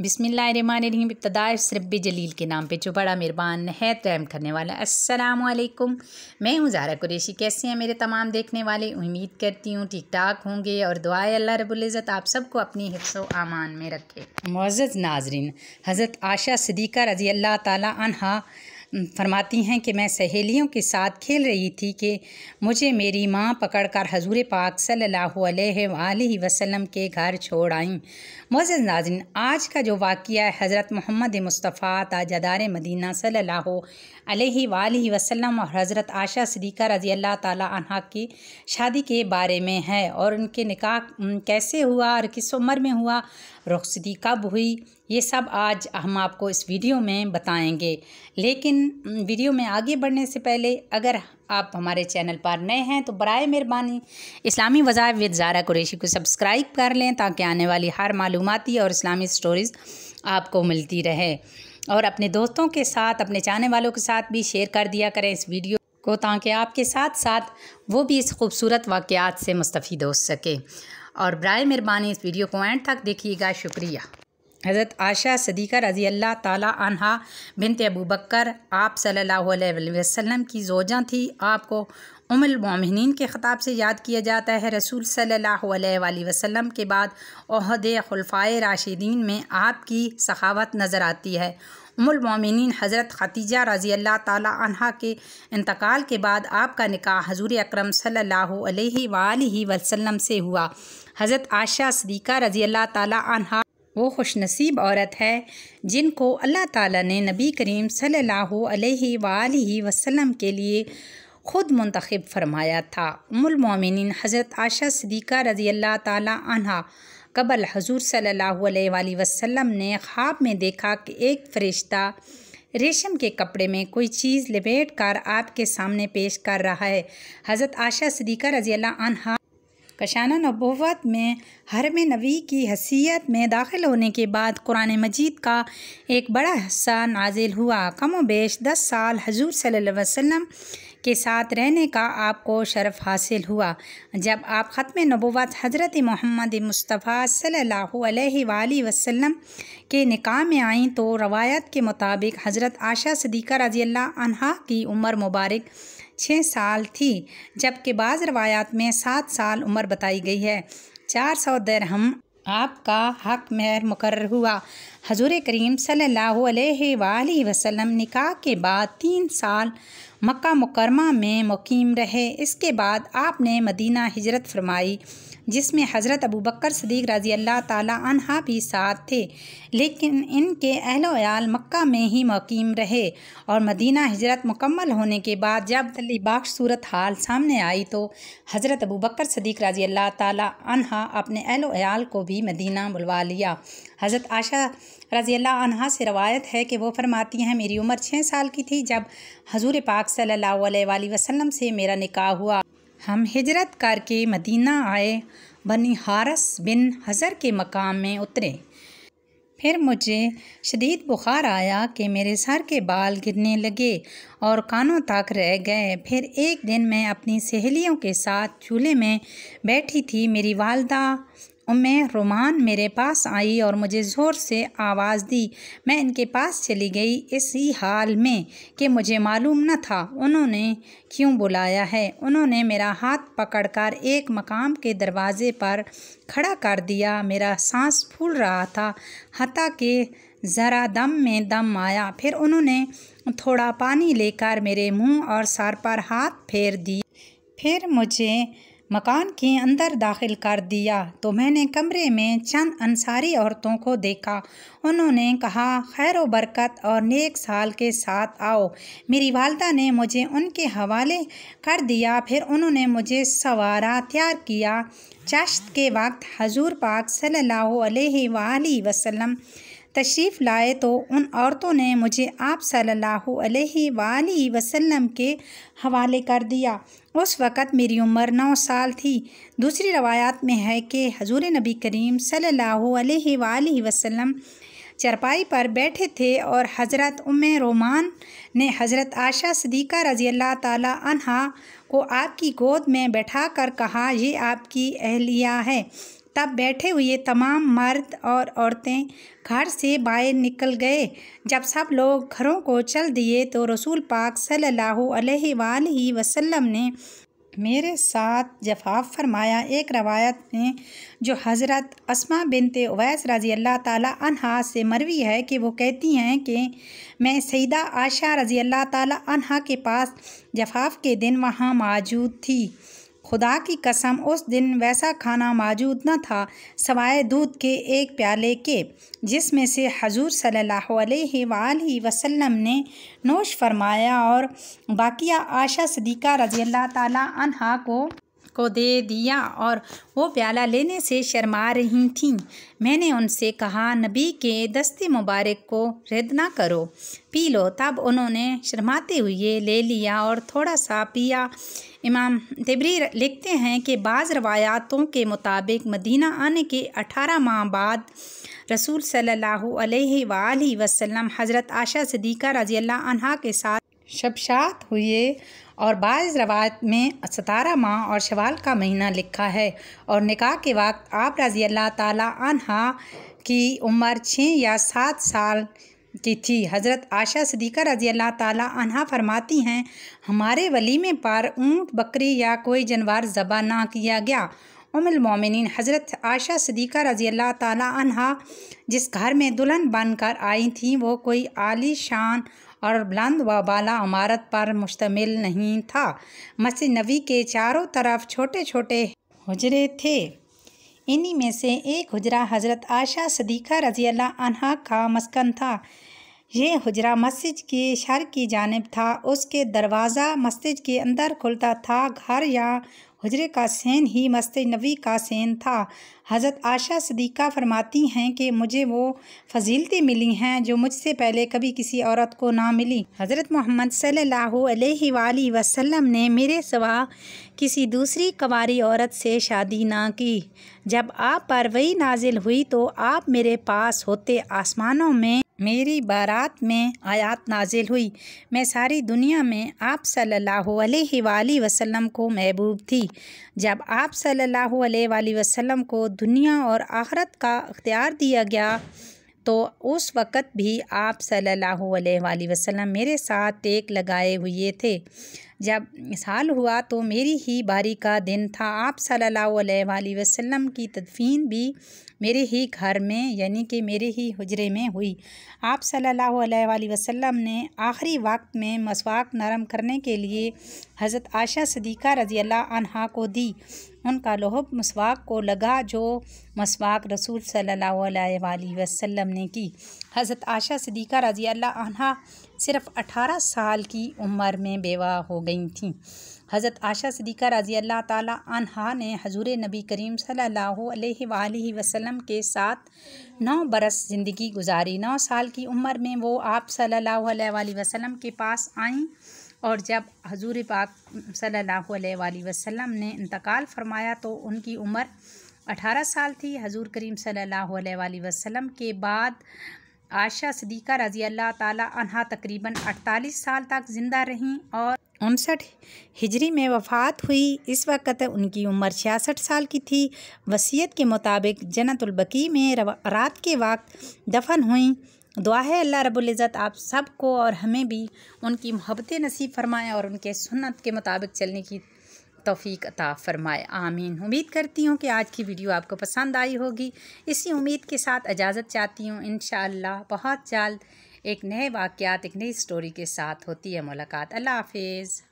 बिसमीम इब्तदाश रब जलील के नाम पे जो बड़ा मेहरबान है तैम करने वाला अस्सलाम वालेकुम मैं हूँ ज़ारा कुरेशी कैसे हैं मेरे तमाम देखने वाले उम्मीद करती हूँ ठीक ठाक होंगे और दुआए अल्लाह रबुल्ज़त आप सबको अपनी हिफ्सो आमान में रखे मोज़ नाजरीन हज़रत आशा सदीक़ा रज़ी अल्लाह ताली फरमाती हैं कि मैं सहेलियों के साथ खेल रही थी कि मुझे मेरी माँ पकड़ कर हजूर पाक सल्लल्लाहु अलैहि वसल्लम के घर छोड़ आईं मोज़ नाजिन आज का जो वाक़ है हज़रत मोहम्मद मुस्तफ़ा ताजदार मदीना सल्लल्लाहु अलैहि वसल्लम और हज़रत आशा सदीक़ा रज़ी अल्लाह तह की शादी के बारे में है और उनके निका कैसे हुआ और किस उम्र में हुआ रुखसती कब हुई ये सब आज हम आपको इस वीडियो में बताएंगे लेकिन वीडियो में आगे बढ़ने से पहले अगर आप हमारे चैनल पर नए हैं तो बरए मेहरबानी इस्लामी वज़ाय विद जारा कुरेशी को सब्सक्राइब कर लें ताकि आने वाली हर मालूमती और इस्लामी स्टोरीज़ आपको मिलती रहे और अपने दोस्तों के साथ अपने चाहने वालों के साथ भी शेयर कर दिया करें इस वीडियो को ताकि आपके साथ साथ वो भी इस खूबसूरत वाक़ात से मुस्तफ़ हो सके और ब्राय मेहरबानी इस वीडियो को एंड तक देखिएगा शुक्रिया हज़रत आशा सदीक़ा रज़ी अल्लाह ताला अनहा बिनते अबू बकर आप सल्लल्लाहु अलैहि वसल्लम की जोजा थी आपको उमलमिन के ख़ताब से याद किया जाता है रसूल सल्लल्लाहु अलैहि वसल्लम के बाद अहद खुलफाए राशिदीन में आपकी सखावत नज़र आती है उमलमिन हज़रत ख़तीजा रज़ी अल्लाह ताली अनहा के इंतकाल के बाद आपका निकाह हजूर अक्रम सल्लल्लाहु अलैहि वसल्लम से हुआ हज़रत आशा सदीक़ा रज़ी अल्लाह ताली वो खुश नसीब औरत है जिनको अल्लाह ताला ने नबी करीम सल्लल्लाहु अलैहि सल्ला वसल्लम के लिए ख़ुद मंतखब फरमाया था उमुलमिन हज़रत आशा सदीक़ा रज़ी अल्लाह ताली कबल हजूर सल्लल्लाहु अलैहि वसल्लम ने ख्वाब में देखा कि एक फ़रिश्ता रेशम के कपड़े में कोई चीज़ लपेट कर आपके सामने पेश कर रहा है हज़रत आशा सदीक़ा रज़ी अल्लाह कशाना नबोवत में हरम नबी की हसीियत में दाखिल होने के बाद कुरान मजीद का एक बड़ा हिस्सा नाजिल हुआ कम बेश दस साल हजूर सल वसम के साथ रहने का आपको शरफ़ हासिल हुआ जब आप ख़त्म नबूत हज़रत मोहम्मद मुस्तफ़ा सल्ला वसम के निकाह में आईं तो रवायत के मुताबिक हज़रत आशा सदीक़ा रजी की उम्र मुबारक छः साल थी जबकि बाज़ रवायात में सात साल उम्र बताई गई है चार सौ दरहम आपका हक महर मुकर हुआ हजूर करीम सल्ला अलैहि वसल्लम निकाह के बाद तीन साल मक्का मुकरमा में मुकीम रहे इसके बाद आपने मदीना हिजरत फरमाई जिसमें हज़रत अबू बकर सदीक रज़ी अल्लाह तहा भी साथ थे लेकिन इनके अहलोयाल मक्का में ही मुकीम रहे और मदीना हिजरत मुकम्मल होने के बाद जब तलीबाक्ष सूरत हाल सामने आई तो हज़रत अबू बकर सदीक रज़ी अल्लाह तहा अपने अहलोयाल को भी मदीना बुलवा लिया हज़रत आशा रज़ी अनहा से रवायत है कि वो फरमाती हैं मेरी उम्र छः साल की थी जब हजूर पाक सल्ला वसलम से मेरा निकाह हुआ हम हिजरत करके मदीना आए बनी हारस बिन हज़र के मकाम में उतरे फिर मुझे शदीद बुखार आया कि मेरे सर के बाल गिरने लगे और कानों तक रह गए फिर एक दिन मैं अपनी सहेलियों के साथ चूल्हे में बैठी थी मेरी वालदा में रुमान मेरे पास आई और मुझे ज़ोर से आवाज़ दी मैं इनके पास चली गई इसी हाल में कि मुझे मालूम न था उन्होंने क्यों बुलाया है उन्होंने मेरा हाथ पकड़कर एक मकाम के दरवाज़े पर खड़ा कर दिया मेरा सांस फूल रहा था हता के ज़रा दम में दम आया फिर उन्होंने थोड़ा पानी लेकर मेरे मुंह और सर पर हाथ फेर दी फिर मुझे मकान के अंदर दाखिल कर दिया तो मैंने कमरे में चंद अंसारी औरतों को देखा उन्होंने कहा खैर बरकत और नेक साल के साथ आओ मेरी वालदा ने मुझे उनके हवाले कर दिया फिर उन्होंने मुझे सवारा तैयार किया चश्त के वक्त हजूर पाक सल्लल्लाहु अलैहि वसल्लम तशरीफ़ लाए तो उन औरतों ने मुझे आप सल्लल्लाहु अलैहि वसल्लम के हवाले कर दिया उस वक़्त मेरी उम्र नौ साल थी दूसरी रवायात में है कि हजूर नबी करीम सल्लल्लाहु अलैहि वसल्लम चरपाई पर बैठे थे और हज़रत उम रोमान ने हज़रत आशा सदीक़ा रज़ी अल्लाह ताली को आपकी गोद में बैठा कर कहा ये आपकी अहलिया है तब बैठे हुए तमाम मर्द और औरतें घर से बाहर निकल गए जब सब लोग घरों को चल दिए तो रसूल पाक सल्लल्लाहु अलैहि वसल्लम ने मेरे साथ जफाफ फरमाया एक रवायत में जो हज़रत असमा बिनते अवैस रज़ी अल्लाह ताली अनहा से मरवी है कि वो कहती हैं कि मैं सईदा आशा रज़ी अल्लाह ताली अनहा के पास जफाफ के दिन वहाँ मौजूद थी खुदा की कसम उस दिन वैसा खाना मौजूद न था सवाए दूध के एक प्याले के जिसमें से हजूर सल्लल्लाहु अलैहि वसल्लम ने नोश फरमाया और बाकिया आशा सदीक़ा रजील्ला तला को को दे दिया और वो प्याला लेने से शर्मा रही थी मैंने उनसे कहा नबी के दस्ते मुबारक को रद्द ना करो पी लो तब उन्होंने शर्माते हुए ले लिया और थोड़ा सा पिया इमाम तिबरी लिखते हैं कि बाज़ रवायातों के मुताबिक मदीना आने के अठारह माह बाद रसूल सल्लल्लाहु अलैहि वसल्लम हज़रत आशा सदीक़ा रज़ी अल्लाह के साथ शबशात हुए और बाज़ रवायत में सतारा माह और शवाल का महीना लिखा है और निकाह के वक्त आप रज़ी अल्लाह तहा की उम्र छः या सात साल की थी हज़रत आशा सदीक़ा रजी अल्लाह ताला अनहा फरमाती हैं हमारे वलीमे पर ऊँट बकरी या कोई जानवर ज़बा ना किया गया उमिल हज़रत आशा सदीक़ा रजी अल्लाह ताला अनहा जिस घर में दुल्हन बनकर आई थी वो कोई आली शान और बुलंद व बाला अमारत पर मुश्तमिल नहीं था मस्जिद नबी के चारों तरफ छोटे छोटे हजरे थे इन्हीं में से एक हजरा हज़रत आशा सदीक़ा रजी अल्लाह का मस्कन था ये हजरा मस्जिद के शर की जानब था उसके दरवाज़ा मस्जिद के अंदर खुलता था घर या हजरे का सैन ही मस्त नबी का सैन था हज़रत आशा सदीक़ा फरमाती हैं कि मुझे वो फजीलतें मिली हैं जो मुझसे पहले कभी किसी औरत को ना मिली हज़रत मोहम्मद सल अलैहि वसल्लम ने मेरे सवा किसी दूसरी कवारी औरत से शादी ना की जब आप पर वही नाजिल हुई तो आप मेरे पास होते आसमानों में मेरी बारात में आयात नाजिल हुई मैं सारी दुनिया में आप सल्लल्लाहु अलैहि वसल्लम को महबूब थी जब आप सल्लल्लाहु अलैहि वसल्लम को दुनिया और आहरत का अख्तियार दिया गया तो उस वक़्त भी आप सल्लल्लाहु अलैहि वसल्लम मेरे साथ टेक लगाए हुए थे जब साल हुआ तो मेरी ही बारी का दिन था आप सल्लल्लाहु अलैहि वसल्लम की तदफीन भी मेरे ही घर में यानी कि मेरे ही हजरे में हुई आप सल्लल्लाहु अलैहि वसल्लम ने आखिरी वक्त में मसवाक नरम करने के लिए हज़रत आशा सदीक़ा रज़ी अल्लाह अनहा को दी उनका लोहब मसवाक को लगा जो मसवाक रसूल सल्लल्लाहु अलैहि वसल्लम ने की हज़रत आशा सदीक़ा रज़ी अल्लाह अनहा सिर्फ अठारह साल की उम्र में बेवा हो गई थी हज़रत आशा सदीक़ा रज़ी अल्लाह तहा ने हजूर नबी करीम सल्ला वसम के साथ नौ बरस ज़िंदगी गुजारी नौ साल की उम्र में वो आप सल्ला अलैहि के पास आईं और जब हजूर पाक सल्ला वसम ने इंतकाल फरमाया तो उनकी उम्र अठारह साल थी हजूर करीम सल्ला वसम के बाद आशा सदीक़ा रज़ी अल्लाह तहा तकरीबन 48 साल तक ज़िंदा रहीं और उनसठ हिजरी में वफ़ात हुई इस वक्त उनकी उम्र छियासठ साल की थी वसीयत के मुताबिक जन्नतुलबकी में रात के वक्त दफन हुई दुआ है अल्लाह रबुल्ज़त आप सबको और हमें भी उनकी मोहब्बत नसीब फरमाएँ और उनके सुन्नत के मुताबिक चलने की तोफ़ी अता फ़रमाए आमीन उम्मीद करती हूँ कि आज की वीडियो आपको पसंद आई होगी इसी उम्मीद के साथ इजाज़त चाहती हूँ इन बहुत जल्द एक नए वाक़ात एक नई स्टोरी के साथ होती है मुलाकात अल्लाह हाफिज़